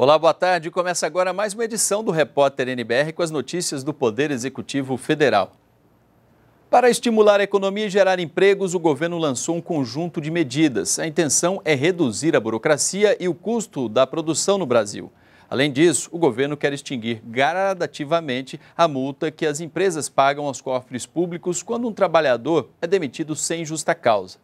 Olá, boa tarde. Começa agora mais uma edição do Repórter NBR com as notícias do Poder Executivo Federal. Para estimular a economia e gerar empregos, o governo lançou um conjunto de medidas. A intenção é reduzir a burocracia e o custo da produção no Brasil. Além disso, o governo quer extinguir gradativamente a multa que as empresas pagam aos cofres públicos quando um trabalhador é demitido sem justa causa.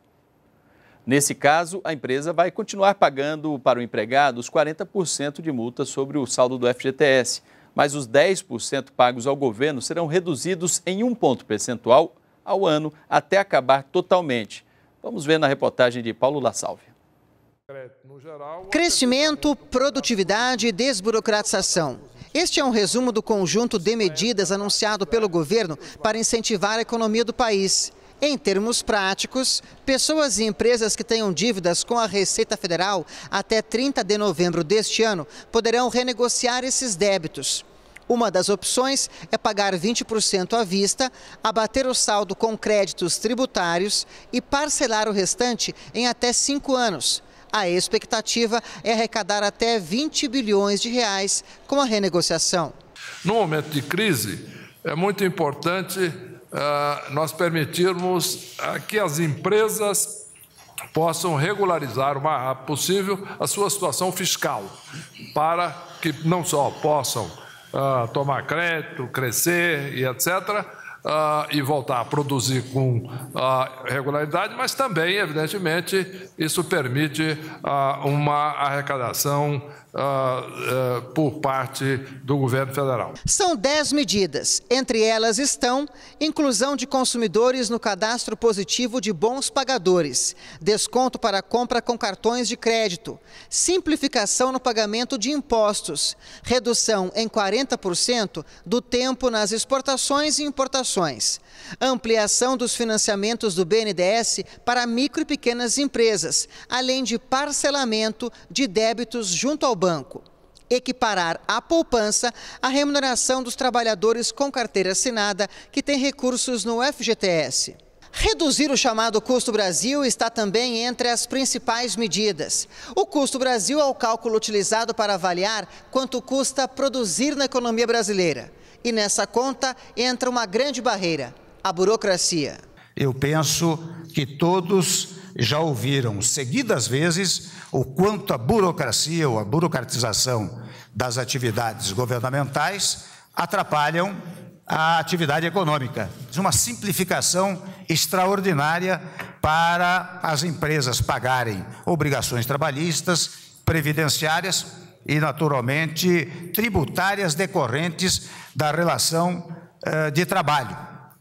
Nesse caso, a empresa vai continuar pagando para o empregado os 40% de multa sobre o saldo do FGTS, mas os 10% pagos ao governo serão reduzidos em um ponto percentual ao ano até acabar totalmente. Vamos ver na reportagem de Paulo Lassalve. Crescimento, produtividade e desburocratização. Este é um resumo do conjunto de medidas anunciado pelo governo para incentivar a economia do país. Em termos práticos, pessoas e empresas que tenham dívidas com a Receita Federal até 30 de novembro deste ano poderão renegociar esses débitos. Uma das opções é pagar 20% à vista, abater o saldo com créditos tributários e parcelar o restante em até cinco anos. A expectativa é arrecadar até 20 bilhões de reais com a renegociação. No momento de crise, é muito importante ah, nós permitirmos que as empresas possam regularizar o mais rápido possível a sua situação fiscal, para que não só possam ah, tomar crédito, crescer e etc., ah, e voltar a produzir com ah, regularidade, mas também, evidentemente, isso permite ah, uma arrecadação eh, por parte do governo federal. São dez medidas. Entre elas estão inclusão de consumidores no cadastro positivo de bons pagadores, desconto para compra com cartões de crédito, simplificação no pagamento de impostos, redução em 40% do tempo nas exportações e importações ampliação dos financiamentos do BNDES para micro e pequenas empresas, além de parcelamento de débitos junto ao banco. Equiparar a poupança a remuneração dos trabalhadores com carteira assinada que têm recursos no FGTS. Reduzir o chamado custo Brasil está também entre as principais medidas. O custo Brasil é o cálculo utilizado para avaliar quanto custa produzir na economia brasileira. E nessa conta entra uma grande barreira: a burocracia. Eu penso que todos já ouviram seguidas vezes o quanto a burocracia ou a burocratização das atividades governamentais atrapalham a atividade econômica. Uma simplificação extraordinária para as empresas pagarem obrigações trabalhistas, previdenciárias, e, naturalmente, tributárias decorrentes da relação eh, de trabalho,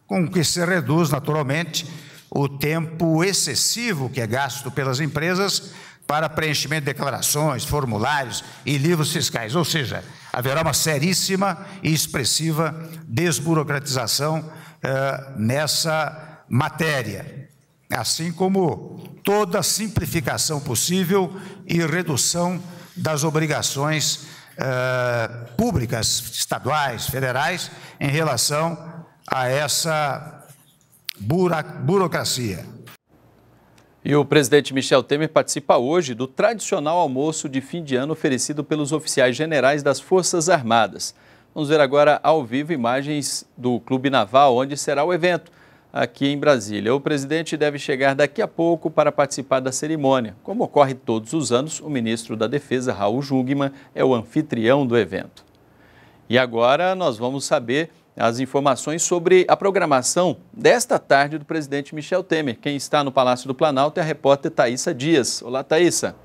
com que se reduz, naturalmente, o tempo excessivo que é gasto pelas empresas para preenchimento de declarações, formulários e livros fiscais. Ou seja, haverá uma seríssima e expressiva desburocratização eh, nessa matéria, assim como toda simplificação possível e redução das obrigações eh, públicas, estaduais, federais, em relação a essa burocracia. E o presidente Michel Temer participa hoje do tradicional almoço de fim de ano oferecido pelos oficiais generais das Forças Armadas. Vamos ver agora ao vivo imagens do Clube Naval, onde será o evento aqui em Brasília. O presidente deve chegar daqui a pouco para participar da cerimônia. Como ocorre todos os anos, o ministro da Defesa, Raul Jungmann, é o anfitrião do evento. E agora nós vamos saber as informações sobre a programação desta tarde do presidente Michel Temer. Quem está no Palácio do Planalto é a repórter Thaisa Dias. Olá, Thaisa.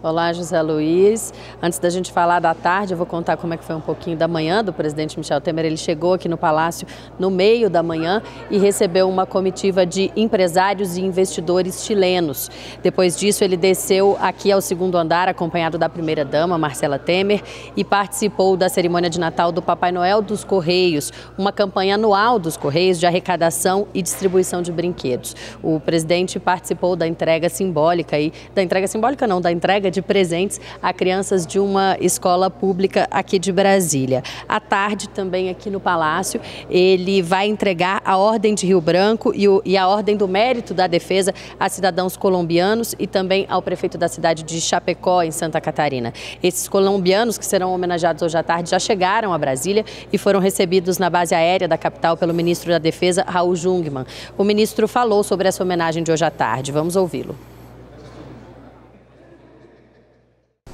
Olá, José Luiz. Antes da gente falar da tarde, eu vou contar como é que foi um pouquinho da manhã do presidente Michel Temer. Ele chegou aqui no Palácio no meio da manhã e recebeu uma comitiva de empresários e investidores chilenos. Depois disso, ele desceu aqui ao segundo andar, acompanhado da primeira-dama, Marcela Temer, e participou da cerimônia de Natal do Papai Noel dos Correios, uma campanha anual dos Correios de arrecadação e distribuição de brinquedos. O presidente participou da entrega simbólica e da entrega simbólica não, da entrega entrega de presentes a crianças de uma escola pública aqui de Brasília. À tarde, também aqui no Palácio, ele vai entregar a Ordem de Rio Branco e, o, e a Ordem do Mérito da Defesa a cidadãos colombianos e também ao prefeito da cidade de Chapecó, em Santa Catarina. Esses colombianos que serão homenageados hoje à tarde já chegaram a Brasília e foram recebidos na base aérea da capital pelo ministro da Defesa, Raul Jungmann. O ministro falou sobre essa homenagem de hoje à tarde. Vamos ouvi-lo.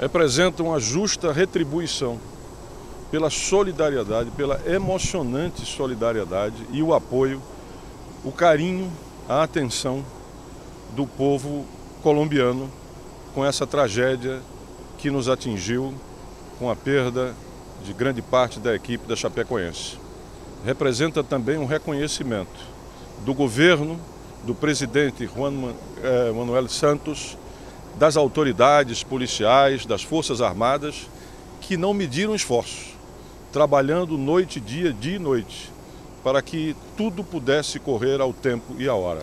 representa uma justa retribuição pela solidariedade, pela emocionante solidariedade e o apoio, o carinho, a atenção do povo colombiano com essa tragédia que nos atingiu com a perda de grande parte da equipe da Chapecoense. Representa também um reconhecimento do governo, do presidente Juan eh, Manuel Santos, das autoridades policiais, das Forças Armadas, que não mediram esforços, trabalhando noite, dia, dia e noite, para que tudo pudesse correr ao tempo e à hora.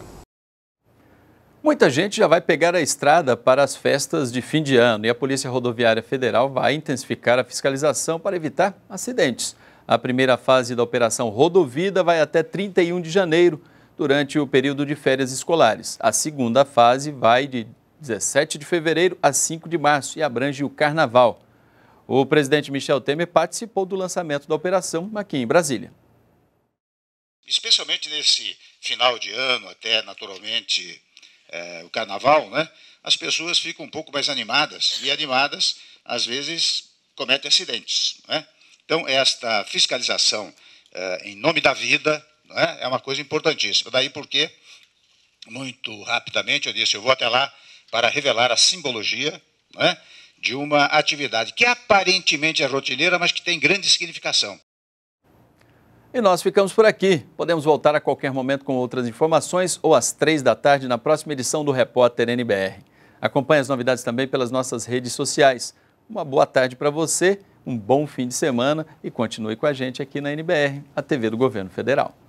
Muita gente já vai pegar a estrada para as festas de fim de ano e a Polícia Rodoviária Federal vai intensificar a fiscalização para evitar acidentes. A primeira fase da Operação Rodovida vai até 31 de janeiro, durante o período de férias escolares. A segunda fase vai de 17 de fevereiro a 5 de março e abrange o Carnaval. O presidente Michel Temer participou do lançamento da operação aqui em Brasília. Especialmente nesse final de ano, até naturalmente é, o carnaval, né? As pessoas ficam um pouco mais animadas e animadas às vezes cometem acidentes, né? Então esta fiscalização é, em nome da vida né, é uma coisa importantíssima. Daí porque muito rapidamente eu disse eu vou até lá para revelar a simbologia né, de uma atividade que aparentemente é rotineira, mas que tem grande significação. E nós ficamos por aqui. Podemos voltar a qualquer momento com outras informações ou às três da tarde na próxima edição do Repórter NBR. Acompanhe as novidades também pelas nossas redes sociais. Uma boa tarde para você, um bom fim de semana e continue com a gente aqui na NBR, a TV do Governo Federal.